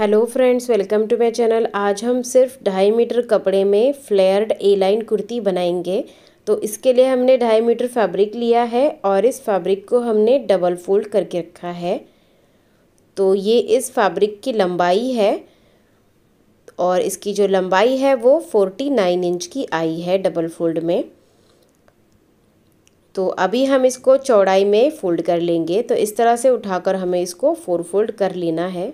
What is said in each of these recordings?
hello friends welcome to my channel आज हम सिर्फ ढाई मीटर कपड़े में फ्लेयर्ड ए लाइन कुर्ती बनाएंगे तो इसके लिए हमने ढाई मीटर फैब्रिक लिया है और इस फैब्रिक को हमने डबल फोल्ड करके रखा है तो ये इस फैब्रिक की लंबाई है और इसकी जो लंबाई है वो फोर्टी नाइन इंच की आई है डबल फोल्ड में तो अभी हम इसको चौड़ाई में फोल्ड कर लेंगे तो इस तरह से उठाकर हमें इसको फोर फोल्ड कर लेना है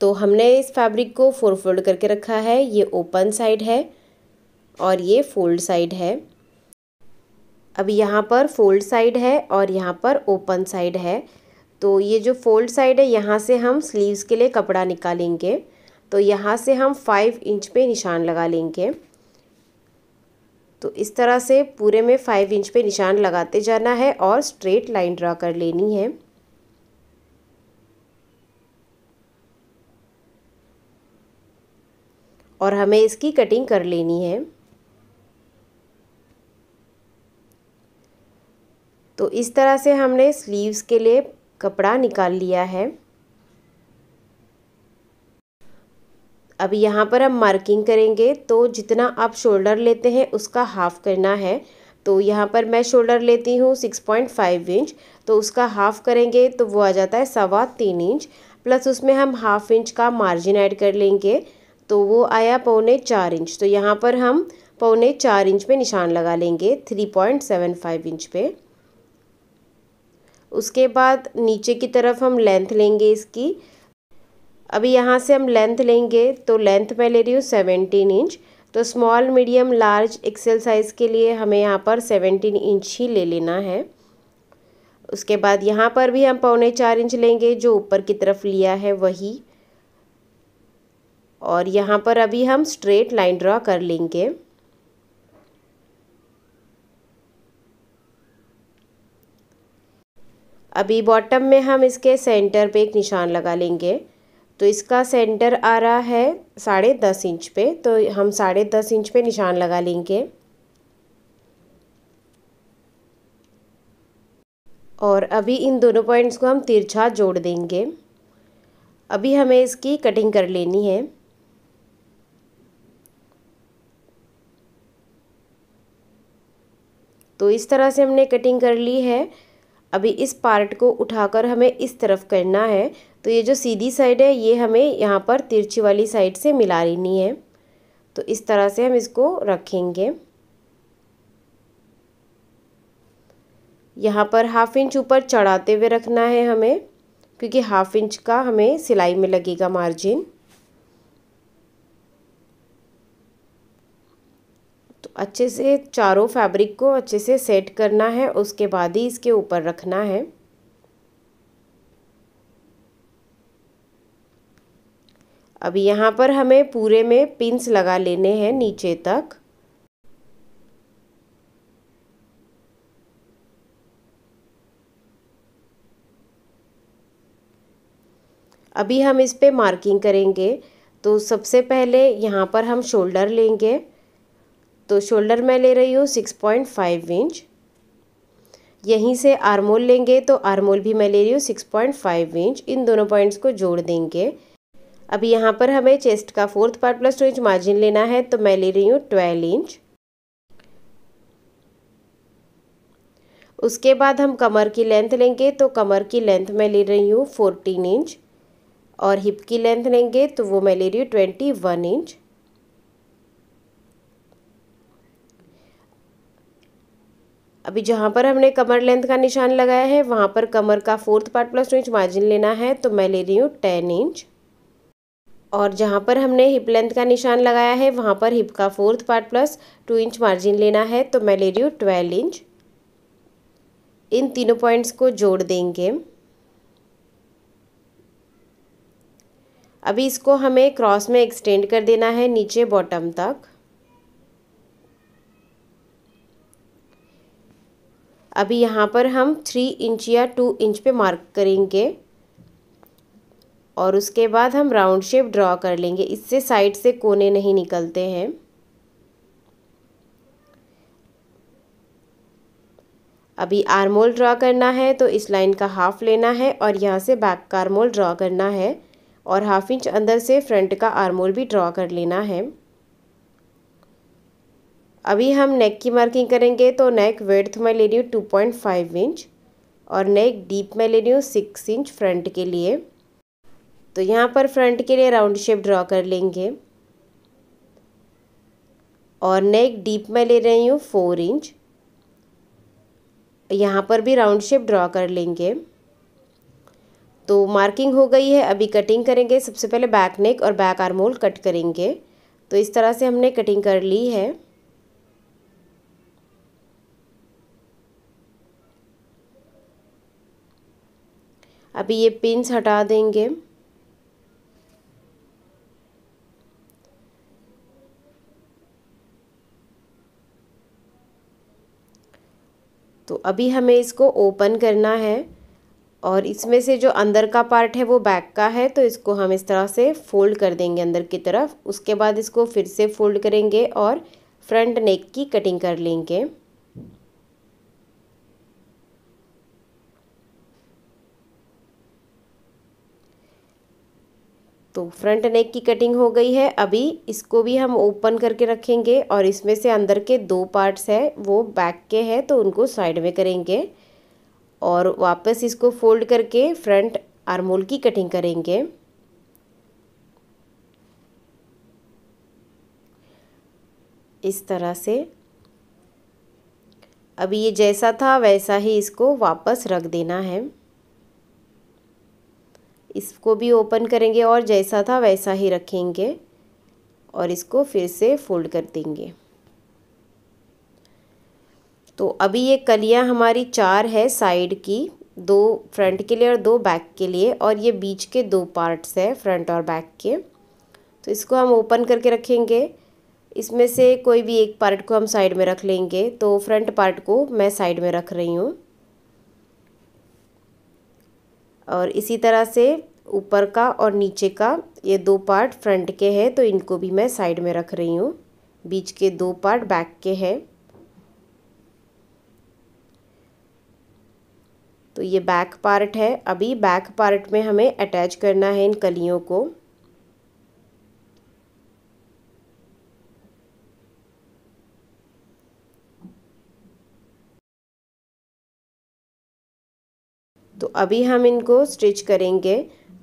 तो हमने इस फैब्रिक को फोर फोल्ड करके रखा है ये ओपन साइड है और ये फोल्ड साइड है अब यहाँ पर फोल्ड साइड है और यहाँ पर ओपन साइड है तो ये जो फोल्ड साइड है यहाँ से हम स्लीव्स के लिए कपड़ा निकालेंगे तो यहाँ से हम फाइव इंच पे निशान लगा लेंगे तो इस तरह से पूरे में फाइव इंच पे निशान लगाते जाना है और स्ट्रेट लाइन ड्रा कर लेनी है और हमें इसकी कटिंग कर लेनी है तो इस तरह से हमने स्लीव्स के लिए कपड़ा निकाल लिया है अब यहाँ पर हम मार्किंग करेंगे तो जितना आप शोल्डर लेते हैं उसका हाफ़ करना है तो यहाँ पर मैं शोल्डर लेती हूँ सिक्स पॉइंट फाइव इंच तो उसका हाफ़ करेंगे तो वो आ जाता है सवा तीन इंच प्लस उसमें हम हाफ इंच का मार्जिन ऐड कर लेंगे तो वो आया पौने चार इंच तो यहाँ पर हम पौने चार इंच पे निशान लगा लेंगे three point seven five inch पे उसके बाद नीचे की तरफ हम लेंथ लेंगे इसकी अभी यहाँ से हम लेंथ लेंगे तो लेंथ मैं ले रही हूँ सेवेंटीन इंच तो small medium large XL size के लिए हमें यहाँ पर सेवेंटीन इंच ही ले लेना है उसके बाद यहाँ पर भी हम पौने चार इंच लेंगे जो ऊपर की तरफ लिया है वही और यहाँ पर अभी हम स्ट्रेट लाइन ड्रॉ कर लेंगे अभी बॉटम में हम इसके सेंटर पे एक निशान लगा लेंगे तो इसका सेंटर आ रहा है साढ़े दस इंच पे तो हम साढ़े दस इंच पे निशान लगा लेंगे और अभी इन दोनों पॉइंट्स को हम तिरछा जोड़ देंगे अभी हमें इसकी कटिंग कर लेनी है तो इस तरह से हमने कटिंग कर ली है अभी इस पार्ट को उठाकर हमें इस तरफ करना है तो ये जो सीधी साइड है ये हमें यहाँ पर तिरछी वाली साइड से मिला लेनी है तो इस तरह से हम इसको रखेंगे यहाँ पर हाफ इंच ऊपर चढ़ाते हुए रखना है हमें क्योंकि हाफ इंच का हमें सिलाई में लगेगा मार्जिन अच्छे से चारों फैब्रिक को अच्छे से सेट करना है उसके बाद ही इसके ऊपर रखना है अब यहाँ पर हमें पूरे में पिंस लगा लेने हैं नीचे तक अभी हम इस पे मार्किंग करेंगे तो सबसे पहले यहाँ पर हम शोल्डर लेंगे तो शोल्डर मैं ले रही हूँ सिक्स पॉइंट फाइव इंच यहीं से आरमोल लेंगे तो आरमोल भी मैं ले रही हूँ सिक्स पॉइंट फाइव इंच इन दोनों पॉइंट्स को जोड़ देंगे अब यहाँ पर हमें चेस्ट का fourth part plus two inch margin लेना है तो मैं ले रही हूँ ट्वेल्व इंच उसके बाद हम कमर की लेंथ लेंगे तो कमर की लेंथ मैं ले रही हूँ फोर्टीन इंच और हिप की लेंथ लेंगे तो वो मैं ले रही हूँ ट्वेंटी वन इंच अभी जहाँ पर हमने कमर लेंथ का निशान लगाया है वहाँ पर कमर का fourth part plus two inch margin लेना है तो मैं ले रही हूँ टेन इंच और जहाँ पर हमने हिप लेंथ का निशान लगाया है वहाँ पर हिप का fourth part plus two inch margin लेना है तो मैं ले रही हूँ ट्वेल्व इंच इन तीनों पॉइंट्स को जोड़ देंगे अभी इसको हमें क्रॉस में एक्सटेंड कर देना है नीचे बॉटम तक अभी यहाँ पर हम थ्री इंच या टू इंच पे मार्क करेंगे और उसके बाद हम राउंड शेप ड्रॉ कर लेंगे इससे साइड से कोने नहीं निकलते हैं अभी आर्मोल ड्रॉ करना है तो इस लाइन का हाफ लेना है और यहाँ से बैक का आर्मोल ड्रॉ करना है और हाफ इंच अंदर से फ्रंट का आर्मोल भी ड्रॉ कर लेना है अभी हम नेक की मार्किंग करेंगे तो नेक वेड़ मैं ले रही हूँ टू पॉइंट फाइव इंच और नेक डीप मैं ले रही हूँ सिक्स इंच फ्रंट के लिए तो यहाँ पर फ्रंट के लिए राउंड शेप ड्रॉ कर लेंगे और नेक डीप मैं ले रही हूँ फोर इंच यहाँ पर भी राउंड शेप ड्रॉ कर लेंगे तो मार्किंग हो गई है अभी कटिंग करेंगे सबसे पहले बैक नेक और बैक आर्मोल कट करेंगे तो इस तरह से हमने कटिंग कर ली है अभी ये पिंस हटा देंगे तो अभी हमें इसको ओपन करना है और इसमें से जो अंदर का पार्ट है वो बैक का है तो इसको हम इस तरह से फोल्ड कर देंगे अंदर की तरफ उसके बाद इसको फिर से फोल्ड करेंगे और फ्रंट नेक की कटिंग कर लेंगे तो फ्रंट नेक की कटिंग हो गई है अभी इसको भी हम ओपन करके रखेंगे और इसमें से अंदर के दो पार्ट्स हैं वो बैक के हैं तो उनको साइड में करेंगे और वापस इसको फोल्ड करके फ्रंट आर्मोल की कटिंग करेंगे इस तरह से अभी ये जैसा था वैसा ही इसको वापस रख देना है इसको भी ओपन करेंगे और जैसा था वैसा ही रखेंगे और इसको फिर से फोल्ड कर देंगे तो अभी ये कलियां हमारी चार है साइड की दो फ्रंट के लिए और दो बैक के लिए और ये बीच के दो पार्ट्स है फ्रंट और बैक के तो इसको हम ओपन करके रखेंगे इसमें से कोई भी एक पार्ट को हम साइड में रख लेंगे तो फ्रंट पार्ट को मैं साइड में रख रही हूँ और इसी तरह से ऊपर का और नीचे का ये दो पार्ट फ्रंट के हैं तो इनको भी मैं साइड में रख रही हूँ बीच के दो पार्ट बैक के हैं तो ये बैक पार्ट है अभी बैक पार्ट में हमें अटैच करना है इन कलियों को अभी हम इनको स्टिच करेंगे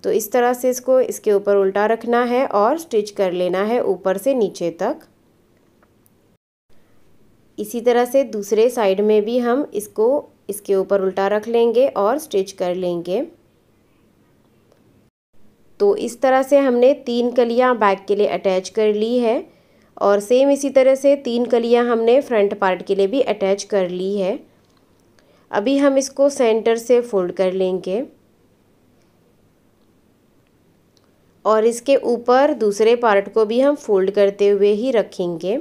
तो इस तरह से इसको इसके ऊपर उल्टा रखना है और स्टिच कर लेना है ऊपर से नीचे तक इसी तरह से दूसरे साइड में भी हम इसको इसके ऊपर उल्टा रख लेंगे और स्टिच कर लेंगे तो इस तरह से हमने तीन कलियां बैक के लिए अटैच कर ली है और सेम इसी तरह से तीन कलियां हमने फ्रंट पार्ट के लिए भी अटैच कर ली है अभी हम इसको सेंटर से फोल्ड कर लेंगे और इसके ऊपर दूसरे पार्ट को भी हम फोल्ड करते हुए ही रखेंगे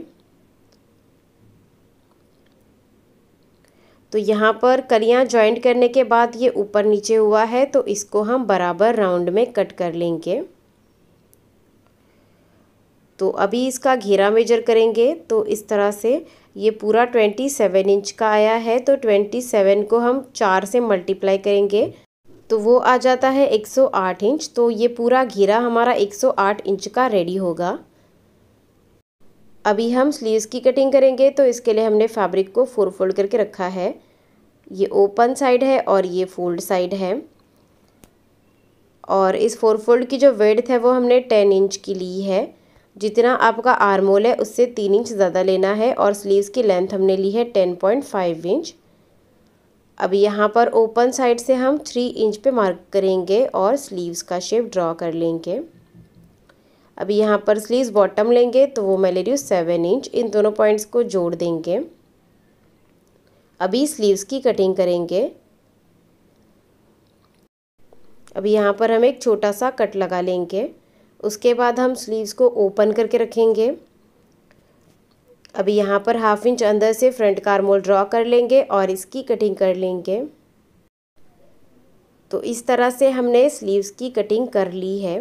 तो यहाँ पर कलियाँ ज्वाइंट करने के बाद ये ऊपर नीचे हुआ है तो इसको हम बराबर राउंड में कट कर लेंगे तो अभी इसका घेरा मेजर करेंगे तो इस तरह से ये पूरा ट्वेंटी सेवन इंच का आया है तो ट्वेंटी सेवन को हम चार से मल्टीप्लाई करेंगे तो वो आ जाता है एक सौ आठ इंच तो ये पूरा घेरा हमारा एक सौ आठ इंच का रेडी होगा अभी हम स्लीव्स की कटिंग करेंगे तो इसके लिए हमने फैब्रिक को फोर फोल्ड करके रखा है ये ओपन साइड है और ये फोल्ड साइड है और इस फोर फोल्ड की जो वेड्थ है वो हमने टेन इंच की ली है जितना आपका आर्मोल है उससे तीन इंच ज़्यादा लेना है और स्लीव्स की लेंथ हमने ली है टेन पॉइंट फाइव इंच अब यहाँ पर ओपन साइड से हम थ्री इंच पे मार्क करेंगे और स्लीव्स का शेप ड्रॉ कर लेंगे अब यहाँ पर स्लीव्स बॉटम लेंगे तो वो मैं ले रही हूँ सेवन इंच इन दोनों पॉइंट्स को जोड़ देंगे अभी स्लीव्स की कटिंग करेंगे अब यहाँ पर हम एक छोटा सा कट लगा लेंगे उसके बाद हम स्लीव्स को ओपन करके रखेंगे अभी यहाँ पर हाफ इंच अंदर से फ्रंट कारमोल ड्रॉ कर लेंगे और इसकी कटिंग कर लेंगे तो इस तरह से हमने स्लीव्स की कटिंग कर ली है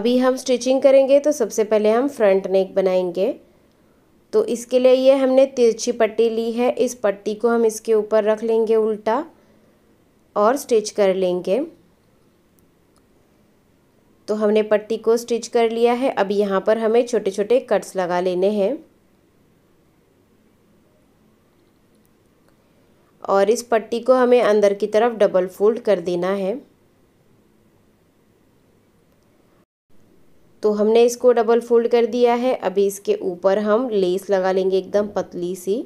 अभी हम स्टिचिंग करेंगे तो सबसे पहले हम फ्रंट नेक बनाएंगे तो इसके लिए ये हमने तिरछी पट्टी ली है इस पट्टी को हम इसके ऊपर रख लेंगे उल्टा और स्टिच कर लेंगे तो हमने पट्टी को स्टिच कर लिया है अब यहाँ पर हमें छोटे छोटे कट्स लगा लेने हैं और इस पट्टी को हमें अंदर की तरफ डबल फोल्ड कर देना है तो हमने इसको डबल फोल्ड कर दिया है अभी इसके ऊपर हम लेस लगा लेंगे एकदम पतली सी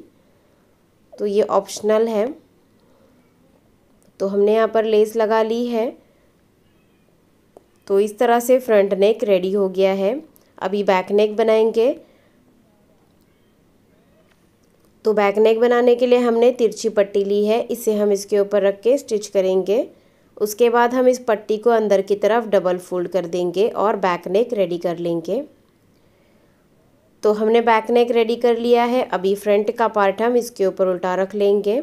तो ये ऑप्शनल है तो हमने यहाँ पर लेस लगा ली है तो इस तरह से फ्रंट नेक रेडी हो गया है अभी बैक नेक बनाएंगे तो बैक नेक बनाने के लिए हमने तिरछी पट्टी ली है इसे हम इसके ऊपर रख के स्टिच करेंगे उसके बाद हम इस पट्टी को अंदर की तरफ डबल फोल्ड कर देंगे और बैक नेक रेडी कर लेंगे तो हमने बैक नेक रेडी कर लिया है अभी फ्रंट का पार्ट हम इसके ऊपर उल्टा रख लेंगे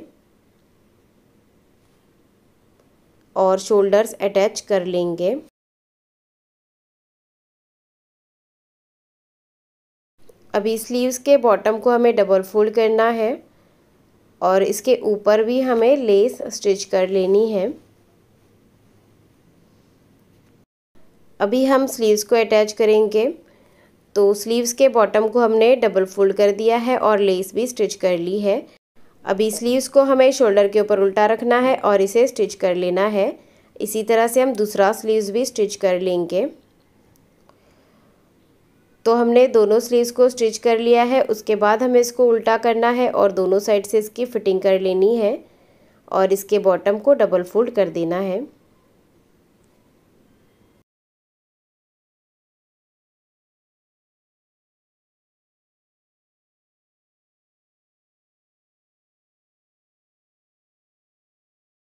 और शोल्डर्स अटैच कर लेंगे अभी स्लीव्स के बॉटम को हमें डबल फोल्ड करना है और इसके ऊपर भी हमें लेस स्टिच कर लेनी है अभी हम स्लीव्स को अटैच करेंगे तो स्लीव्स के बॉटम को हमने डबल फोल्ड कर दिया है और लेस भी स्टिच कर ली है अभी स्लीव्स को हमें शोल्डर के ऊपर उल्टा रखना है और इसे स्टिच कर लेना है इसी तरह से हम दूसरा स्लीव्स भी स्टिच कर लेंगे तो हमने दोनों स्लीव्स को स्टिच कर लिया है उसके बाद हमें इसको उल्टा करना है और दोनों साइड से इसकी फिटिंग कर लेनी है और इसके बॉटम को डबल फोल्ड कर देना है